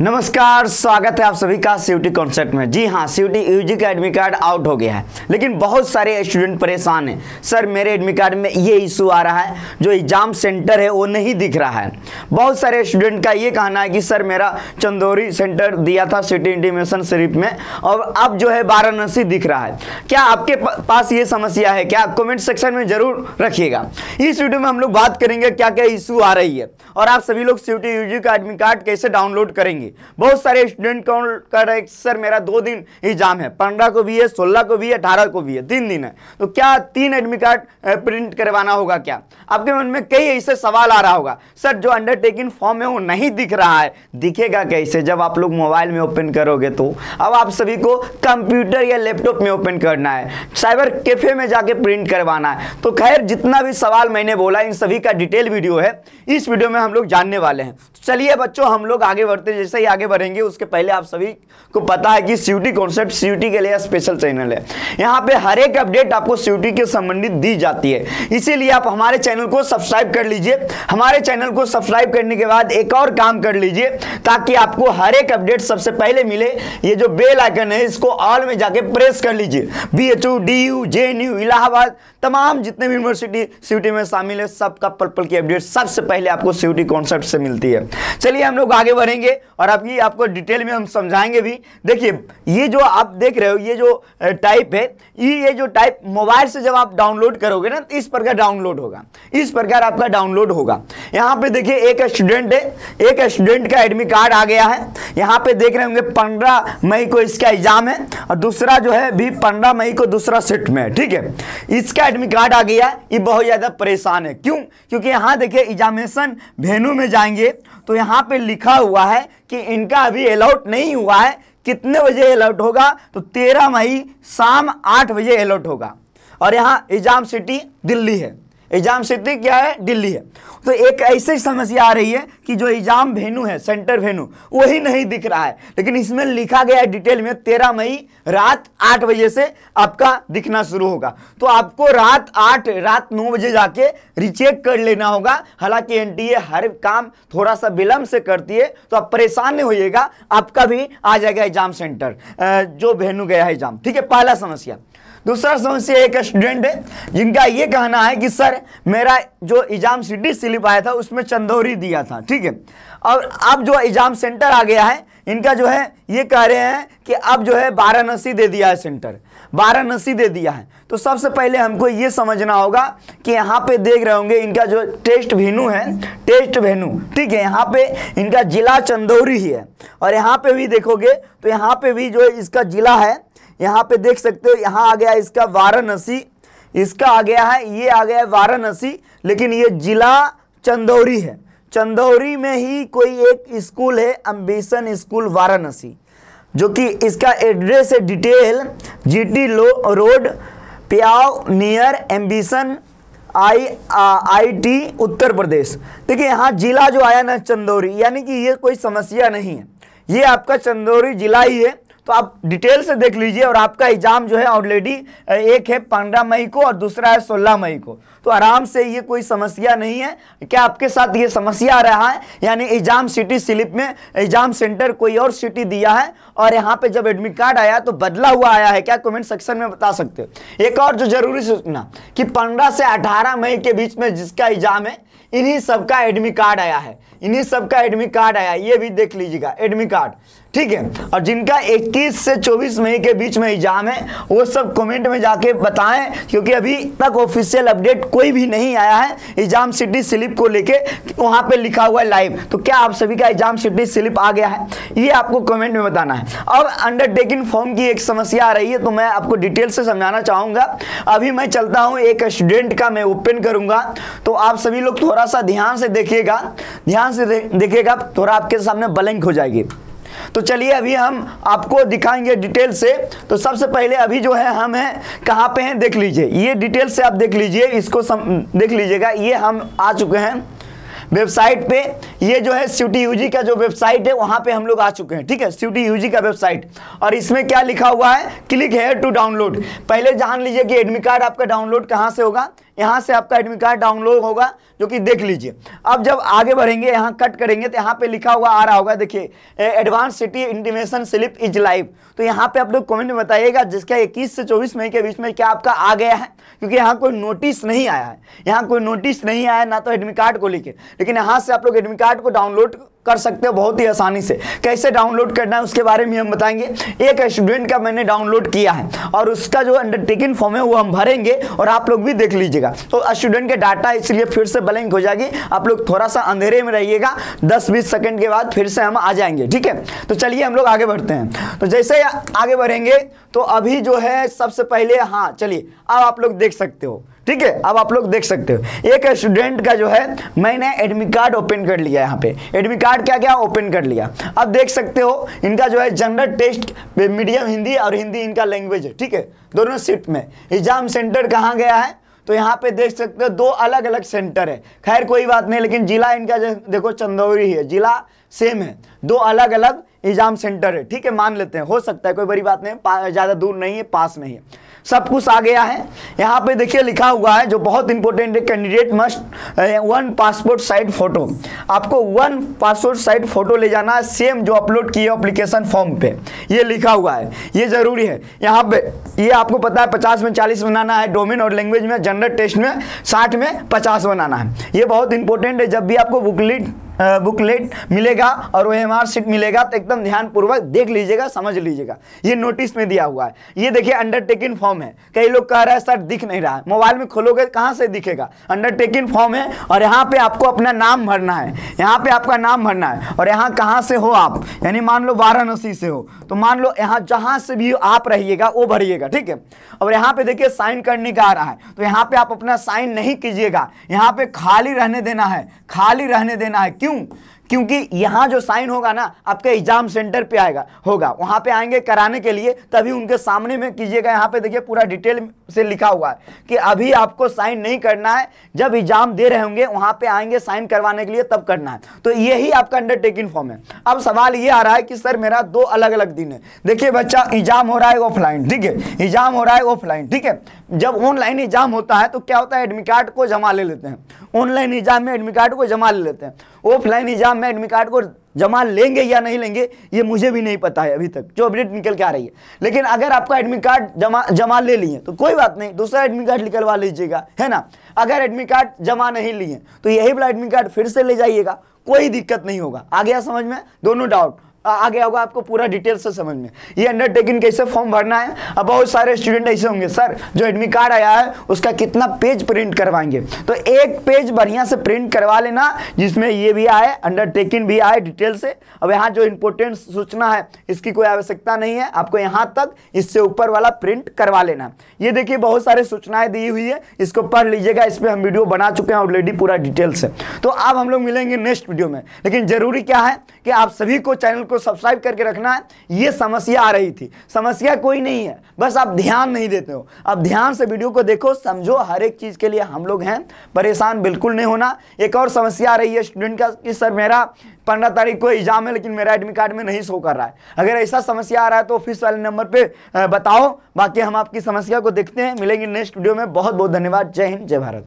नमस्कार स्वागत है आप सभी का सीयूटी कॉन्सेप्ट में जी हाँ सीयूटी यूजी का एडमिट कार्ड आउट हो गया है लेकिन बहुत सारे स्टूडेंट परेशान हैं सर मेरे एडमिट कार्ड में ये इशू आ रहा है जो एग्ज़ाम सेंटर है वो नहीं दिख रहा है बहुत सारे स्टूडेंट का ये कहना है कि सर मेरा चंदौरी सेंटर दिया था सिटी इंटीमेशन शरीफ में और अब जो है वाराणसी दिख रहा है क्या आपके पास ये समस्या है क्या कॉमेंट सेक्शन में ज़रूर रखिएगा इस वीडियो में हम लोग बात करेंगे क्या क्या इशू आ रही है और आप सभी लोग सी यू का एडमिट कार्ड कैसे डाउनलोड करेंगे जाएगी बहुत सारे स्टूडेंट कौन कर रहे सर मेरा दो दिन एग्जाम है पंद्रह को भी है सोलह को भी है अठारह को भी है तीन दिन है तो क्या तीन एडमिट कार्ड प्रिंट करवाना होगा क्या आपके मन में कई ऐसे सवाल आ रहा होगा सर जो अंडरटेकिंग फॉर्म है वो नहीं दिख रहा है दिखेगा कैसे जब आप लोग मोबाइल में ओपन करोगे तो अब आप सभी को कंप्यूटर या लैपटॉप में ओपन करना है साइबर कैफे में जाके प्रिंट करवाना है तो खैर जितना भी सवाल मैंने बोला इन सभी का डिटेल वीडियो है इस वीडियो में हम लोग जानने वाले हैं चलिए बच्चों हम लोग आगे बढ़ते जैसे जैसे ही आगे बढ़ेंगे उसके पहले आप सभी को पता है कि सीयूटी कॉन्सेप्ट सीयूटी के लिए स्पेशल चैनल है यहाँ पे हर एक अपडेट आपको सीयूटी के संबंधित दी जाती है इसीलिए आप हमारे चैनल को सब्सक्राइब कर लीजिए हमारे चैनल को सब्सक्राइब करने के बाद एक और काम कर लीजिए ताकि आपको हर एक अपडेट सबसे पहले मिले ये जो बेल आइकन है इसको ऑल में जाके प्रेस कर लीजिए B H U D U Allahabad तमाम जितने भी यूनिवर्सिटी सीयूटी में शामिल है सबका पर्पल की अपडेट सबसे पहले आपको सीयूटी कॉन्सेप्ट से मिलती है चलिए हम लोग आगे बढ़ेंगे और और अब ये आपको डिटेल में हम समझाएंगे भी देखिए ये जो आप देख रहे हो ये जो टाइप है ये ये जो टाइप मोबाइल से जब आप डाउनलोड करोगे ना तो इस प्रकार डाउनलोड होगा इस प्रकार आपका डाउनलोड होगा यहाँ पे देखिए एक स्टूडेंट है एक स्टूडेंट का एडमिट कार्ड आ गया है यहाँ पे देख रहे होंगे पंद्रह मई को इसका एग्जाम है और दूसरा जो है भी पंद्रह मई को दूसरा सेट में है ठीक है इसका एडमिट कार्ड आ गया ये बहुत ज़्यादा परेशान है क्यों क्योंकि यहाँ देखिए एग्जामिनेशन वेन्यू में जाएंगे तो यहाँ पे लिखा हुआ है कि इनका अभी अलाउट नहीं हुआ है कितने बजे अलाउट होगा तो तेरह मई शाम आठ बजे अलाउट होगा और यहाँ एग्जाम सिटी दिल्ली है एग्जाम सिटी क्या है दिल्ली है तो एक ऐसी समस्या आ रही है कि जो एग्जाम वेन्यू है सेंटर वेन्यू वही नहीं दिख रहा है लेकिन इसमें लिखा गया है डिटेल में तेरह मई रात आठ बजे से आपका दिखना शुरू होगा तो आपको रात आठ रात नौ बजे जाके रिचेक कर लेना होगा हालांकि एनटीए हर काम थोड़ा सा विलम्ब से करती है तो आप परेशान नहीं होइएगा आपका भी आ जाएगा एग्जाम सेंटर जो वेन्यू गया है एग्जाम ठीक है पहला समस्या दूसरा सॉन्ग से एक स्टूडेंट है जिनका ये कहना है कि सर मेरा जो एग्ज़ाम सिटी स्लिप आया था उसमें चंदौरी दिया था ठीक है और अब जो एग्ज़ाम सेंटर आ गया है इनका जो है ये कह रहे हैं कि अब जो है वाराणसी दे दिया है सेंटर वाराणसी दे दिया है तो सबसे पहले हमको ये समझना होगा कि यहाँ पे देख रहे होंगे इनका जो टेस्ट वेन्यू है टेस्ट वेन्यू ठीक है यहाँ पे इनका जिला चंदौरी ही है और यहाँ पे भी देखोगे तो यहाँ पे भी जो इसका जिला है यहाँ पे देख सकते हो यहाँ आ गया इसका वाराणसी इसका आ गया है ये आ गया है वाराणसी लेकिन ये जिला चंदौरी है चंदौरी में ही कोई एक स्कूल है अम्बिसन स्कूल वाराणसी जो कि इसका एड्रेस है डिटेल जीटी लो रोड प्याव near ambition I I T Uttar Pradesh देखिए यहाँ जिला जो आया ना चंदौरी यानी कि ये कोई समस्या नहीं है ये आपका चंदौरी जिला ही है तो आप डिटेल से देख लीजिए और आपका एग्ज़ाम जो है ऑलरेडी एक है पंद्रह मई को और दूसरा है सोलह मई को तो आराम से ये कोई समस्या नहीं है क्या आपके साथ ये समस्या आ रहा है यानी एग्ज़ाम सिटी स्लिप में एग्ज़ाम सेंटर कोई और सिटी दिया है और यहाँ पे जब एडमिट कार्ड आया तो बदला हुआ आया है क्या कमेंट सेक्शन में बता सकते हो एक और जो जरूरी सूचना कि पंद्रह से अठारह मई के बीच में जिसका एग्ज़ाम है इन्हीं सबका एडमिट कार्ड आया है इन्हीं सबका एडमिट कार्ड आया ये भी देख लीजिएगा एडमिट कार्ड ठीक है और जिनका 21 से 24 मई के बीच में एग्जाम है वो सब कमेंट में जाके बताएं क्योंकि अभी तक ऑफिशियल अपडेट कोई भी नहीं आया है एग्जाम सिटी स्लिप को लेके वहाँ पे लिखा हुआ है लाइव तो क्या आप सभी का एग्जाम सिटी स्लिप आ गया है ये आपको कमेंट में बताना है और अंडरटेकिंग फॉर्म की एक समस्या आ रही है तो मैं आपको डिटेल से समझाना चाहूँगा अभी मैं चलता हूँ एक स्टूडेंट का मैं ओपन करूँगा तो आप सभी लोग थोड़ा सा ध्यान से देखिएगा ध्यान से देखिएगा थोड़ा आपके सामने बलंक हो जाएगी तो चलिए अभी हम आपको दिखाएंगे डिटेल से तो सबसे पहले अभी जो है हम हैं कहाँ पे हैं देख लीजिए ये डिटेल से आप देख लीजिए इसको सम, देख लीजिएगा ये हम आ चुके हैं वेबसाइट पे ये जो है सी यूजी का जो वेबसाइट है वहाँ पे हम लोग आ चुके हैं ठीक है सी यूजी का वेबसाइट और इसमें क्या लिखा हुआ है क्लिक है टू डाउनलोड पहले जान लीजिए कि एडमिट कार्ड आपका डाउनलोड कहाँ से होगा यहाँ से आपका एडमिट कार्ड डाउनलोड होगा जो कि देख लीजिए अब जब आगे बढ़ेंगे यहाँ कट करेंगे तो यहाँ पे लिखा हुआ आ रहा होगा देखिए advance city intimation slip is live तो यहाँ पे आप लोग कमेंट में बताइएगा जिसका इक्कीस से चौबीस मई के बीच में क्या आपका आ गया है क्योंकि यहाँ कोई नोटिस नहीं आया है यहाँ कोई नोटिस नहीं आया ना तो एडमिट कार्ड को लेकर लेकिन यहाँ से आप लोग एडमिट कार्ड को डाउनलोड कर सकते हो बहुत ही आसानी से कैसे डाउनलोड करना है उसके बारे में हम बताएंगे एक स्टूडेंट का मैंने डाउनलोड किया है और उसका जो अंडरटेकिंग फॉर्म है वो हम भरेंगे और आप लोग भी देख लीजिएगा तो स्टूडेंट के डाटा इसलिए फिर से ब्लैंक हो जाएगी आप लोग थोड़ा सा अंधेरे में रहिएगा दस बीस सेकेंड के बाद फिर से हम आ जाएंगे ठीक है तो चलिए हम लोग आगे बढ़ते हैं तो जैसे आगे बढ़ेंगे तो अभी जो है सबसे पहले हाँ चलिए अब आप लोग देख सकते हो ठीक है अब आप लोग देख सकते हो एक स्टूडेंट का जो है मैंने एडमिट कार्ड ओपन कर लिया यहाँ पे एडमिट कार्ड क्या क्या ओपन कर लिया अब देख सकते हो इनका जो है जनरल टेस्ट मीडियम हिंदी और हिंदी इनका लैंग्वेज है ठीक है दोनों शिफ्ट में एग्जाम सेंटर कहाँ गया है तो यहाँ पे देख सकते हो दो अलग अलग सेंटर है खैर कोई बात नहीं लेकिन जिला इनका देखो चंदौरी है जिला सेम है दो अलग अलग एग्जाम सेंटर है ठीक है मान लेते हैं हो सकता है कोई बड़ी बात नहीं ज़्यादा दूर नहीं है पास नहीं है सब कुछ आ गया है यहाँ पे देखिए लिखा हुआ है जो बहुत इंपॉर्टेंट है candidate must one passport size photo आपको वन पासपोर्ट साइड फोटो ले जाना है सेम जो अपलोड किए अप्लीकेशन फॉर्म पे ये लिखा हुआ है ये ज़रूरी है यहाँ पे ये आपको पता है पचास में चालीस बनाना है डोमिन और लैंग्वेज में जनरल टेस्ट में साठ में पचास बनाना है ये बहुत इंपॉर्टेंट है जब भी आपको बुकलिट बुकलेट मिलेगा और वो एम शीट मिलेगा तो एकदम ध्यानपूर्वक देख लीजिएगा समझ लीजिएगा ये नोटिस में दिया हुआ है ये देखिए अंडरटेकिंग फॉर्म है कई लोग कह रहे हैं सर दिख नहीं रहा है मोबाइल में खोलोगे कहाँ से दिखेगा अंडरटेकिंग फॉर्म है और यहाँ पे आपको अपना नाम भरना है यहाँ पे आपका नाम भरना है और यहाँ कहाँ से हो आप यानी मान लो वाराणसी से हो तो मान लो यहाँ जहाँ से भी आप रहिएगा वो भरिएगा ठीक है और यहाँ पे देखिए साइन करने का आ रहा है तो यहाँ पे आप अपना साइन नहीं कीजिएगा यहाँ पे खाली रहने देना है खाली रहने देना है क्यों क्योंकि यहाँ जो साइन होगा ना आपके एग्जाम सेंटर पे आएगा होगा वहाँ पे आएंगे कराने के लिए तभी उनके सामने में कीजिएगा यहाँ पे देखिए पूरा डिटेल से लिखा हुआ है कि अभी आपको साइन नहीं करना है जब एग्जाम दे रहे होंगे वहाँ पे आएंगे साइन करवाने के लिए तब करना है तो यही आपका अंडरटेकिंग फॉर्म है अब सवाल ये आ रहा है कि सर मेरा दो अलग अलग दिन है देखिए बच्चा एग्जाम हो रहा है ऑफलाइन ठीक है एग्जाम हो रहा है ऑफलाइन ठीक है जब ऑनलाइन एग्जाम होता है तो क्या होता है एडमिट कार्ड को जमा ले लेते हैं ऑनलाइन एग्जाम में एडमिट कार्ड को जमा ले लेते हैं ऑफलाइन एग्जाम में एडमिट कार्ड को जमा लेंगे या नहीं लेंगे ये मुझे भी नहीं पता है अभी तक जो अपडेट निकल के आ रही है लेकिन अगर आपका एडमिट कार्ड जमा जमा ले लिए तो कोई बात नहीं दूसरा एडमिट कार्ड निकलवा लीजिएगा है ना अगर एडमिट कार्ड जमा नहीं लिए तो यही वाला एडमिट कार्ड फिर से ले जाइएगा कोई दिक्कत नहीं होगा आ गया समझ में दोनों डाउट आ गया होगा आपको पूरा डिटेल से समझ में ये अंडरटेकिंग कैसे फॉर्म भरना है अब बहुत सारे स्टूडेंट ऐसे होंगे सर जो एडमिट कार्ड आया है उसका कितना पेज प्रिंट करवाएंगे तो एक पेज बढ़िया से प्रिंट करवा लेना जिसमें ये भी आए अंडरटेकिंग भी आए डिटेल से अब यहाँ जो इंपोर्टेंट सूचना है इसकी कोई आवश्यकता नहीं है आपको यहाँ तक इससे ऊपर वाला प्रिंट करवा लेना ये देखिए बहुत सारे सूचनाएं दी हुई है इसको पढ़ लीजिएगा इस पर हम वीडियो बना चुके हैं ऑलरेडी पूरा डिटेल से तो अब हम लोग मिलेंगे नेक्स्ट वीडियो में लेकिन जरूरी क्या है कि आप सभी को चैनल को सब्सक्राइब करके रखना है ये समस्या आ रही थी समस्या कोई नहीं है बस आप ध्यान नहीं देते हो अब ध्यान से वीडियो को देखो समझो हर एक चीज़ के लिए हम लोग हैं परेशान बिल्कुल नहीं होना एक और समस्या आ रही है स्टूडेंट का कि सर मेरा पंद्रह तारीख को एग्जाम है लेकिन मेरा एडमिट कार्ड में नहीं शो कर रहा है अगर ऐसा समस्या आ रहा है तो ऑफिस वाले नंबर पर बताओ बाकी हम आपकी समस्या को देखते हैं मिलेंगे नेक्स्ट वीडियो में बहुत बहुत धन्यवाद जय हिंद जय भारत